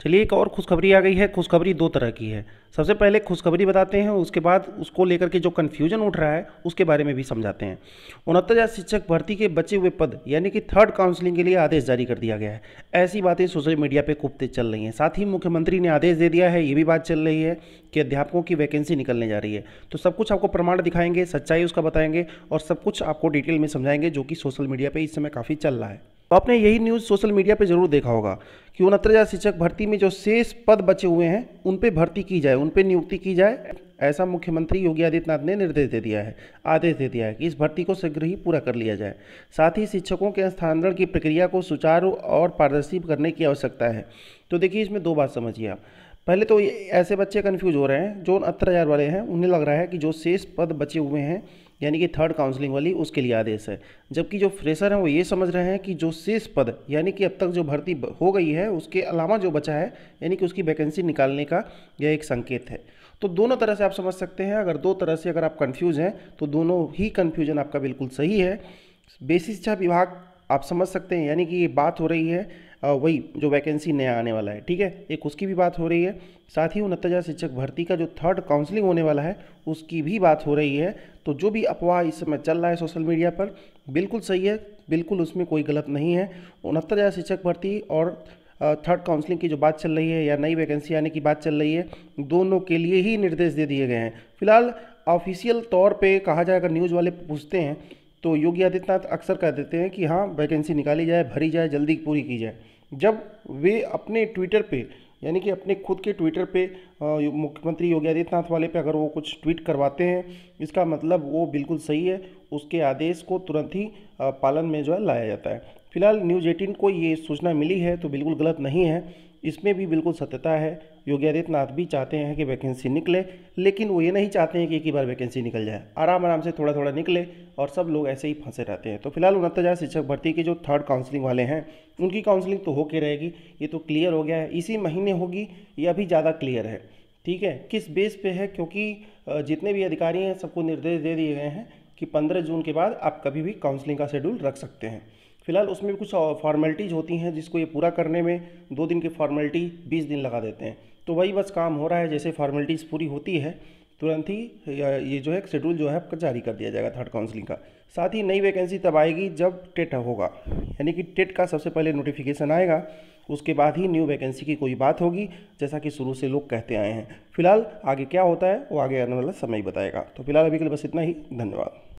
चलिए एक और खुशखबरी आ गई है खुशखबरी दो तरह की है सबसे पहले खुशखबरी बताते हैं उसके बाद उसको लेकर के जो कन्फ्यूजन उठ रहा है उसके बारे में भी समझाते हैं उनहत्तर हज़ार शिक्षक भर्ती के बचे हुए पद यानी कि थर्ड काउंसलिंग के लिए आदेश जारी कर दिया गया है ऐसी बातें सोशल मीडिया पर खूब तेज चल रही हैं साथ ही मुख्यमंत्री ने आदेश दे दिया है ये भी बात चल रही है कि अध्यापकों की वैकेंसी निकलने जा रही है तो सब कुछ आपको प्रमाण दिखाएंगे सच्चाई उसका बताएंगे और सब कुछ आपको डिटेल में समझाएंगे जो कि सोशल मीडिया पर इस समय काफ़ी चल रहा है तो आपने यही न्यूज़ सोशल मीडिया पे ज़रूर देखा होगा कि उनहत्तर हज़ार शिक्षक भर्ती में जो शेष पद बचे हुए हैं उन पे भर्ती की जाए उन पे नियुक्ति की जाए ऐसा मुख्यमंत्री योगी आदित्यनाथ ने निर्देश दे दिया है आदेश दे दिया है कि इस भर्ती को शीघ्र ही पूरा कर लिया जाए साथ ही शिक्षकों के स्थानांतरण की प्रक्रिया को सुचारू और पारदर्शी करने की आवश्यकता है तो देखिए इसमें दो बात समझिए आप पहले तो ऐसे बच्चे कन्फ्यूज हो रहे हैं जो अतर हज़ार वाले हैं उन्हें लग रहा है कि जो शेष पद बचे हुए हैं यानी कि थर्ड काउंसलिंग वाली उसके लिए आदेश है जबकि जो फ्रेशर हैं वो ये समझ रहे हैं कि जो शेष पद यानी कि अब तक जो भर्ती हो गई है उसके अलावा जो बचा है यानी कि उसकी वैकेंसी निकालने का यह एक संकेत है तो दोनों तरह से आप समझ सकते हैं अगर दो तरह से अगर आप कन्फ्यूज हैं तो दोनों ही कन्फ्यूजन आपका बिल्कुल सही है बेसिक शिक्षा विभाग आप समझ सकते हैं यानी कि ये बात हो रही है वही जो वैकेंसी नया आने वाला है ठीक है एक उसकी भी बात हो रही है साथ ही उनहत्तर हज़ार शिक्षक भर्ती का जो थर्ड काउंसलिंग होने वाला है उसकी भी बात हो रही है तो जो भी अफवाह इस समय चल रहा है सोशल मीडिया पर बिल्कुल सही है बिल्कुल उसमें कोई गलत नहीं है उनहत्तर हज़ार शिक्षक भर्ती और थर्ड काउंसलिंग की जो बात चल रही है या नई वैकेंसी आने की बात चल रही है दोनों के लिए ही निर्देश दे दिए गए हैं फिलहाल ऑफिशियल तौर पर कहा जाए अगर न्यूज़ वाले पूछते हैं तो योगी आदित्यनाथ अक्सर कह देते हैं कि हाँ वैकेंसी निकाली जाए भरी जाए जल्दी पूरी की जाए जब वे अपने ट्विटर पे यानी कि अपने खुद के ट्विटर पे मुख्यमंत्री योगी आदित्यनाथ वाले पे अगर वो कुछ ट्वीट करवाते हैं इसका मतलब वो बिल्कुल सही है उसके आदेश को तुरंत ही पालन में जो है लाया जाता है फिलहाल न्यूज़ एटीन को ये सूचना मिली है तो बिल्कुल गलत नहीं है इसमें भी बिल्कुल सत्यता है योगी आदित्यनाथ भी चाहते हैं कि वैकेंसी निकले लेकिन वो ये नहीं चाहते हैं कि एक ही बार वैकेंसी निकल जाए आराम आराम से थोड़ा थोड़ा निकले और सब लोग ऐसे ही फंसे रहते हैं तो फिलहाल उनहत्तर हज़ार शिक्षक भर्ती के जो थर्ड काउंसलिंग वाले हैं उनकी काउंसलिंग तो होके रहेगी ये तो क्लियर हो गया है इसी महीने होगी ये अभी ज़्यादा क्लियर है ठीक है किस बेस पे है क्योंकि जितने भी अधिकारी हैं सबको निर्देश दे दिए गए हैं कि पंद्रह जून के बाद आप कभी भी काउंसलिंग का शेड्यूल रख सकते हैं फिलहाल उसमें कुछ फॉर्मेलिटीज़ होती हैं जिसको ये पूरा करने में दो दिन की फॉर्मेलिटी बीस दिन लगा देते हैं तो वही बस काम हो रहा है जैसे फॉर्मेलिटीज़ पूरी होती है तुरंत ही ये जो है शेड्यूल जो है आपका जारी कर दिया जाएगा थर्ड काउंसलिंग का साथ ही नई वैकेंसी तब आएगी जब टेट होगा यानी कि टेट का सबसे पहले नोटिफिकेशन आएगा उसके बाद ही न्यू वैकेंसी की कोई बात होगी जैसा कि शुरू से लोग कहते आए हैं फिलहाल आगे क्या होता है वो आगे आने वाला समय बताएगा तो फिलहाल अभी के लिए बस इतना ही धन्यवाद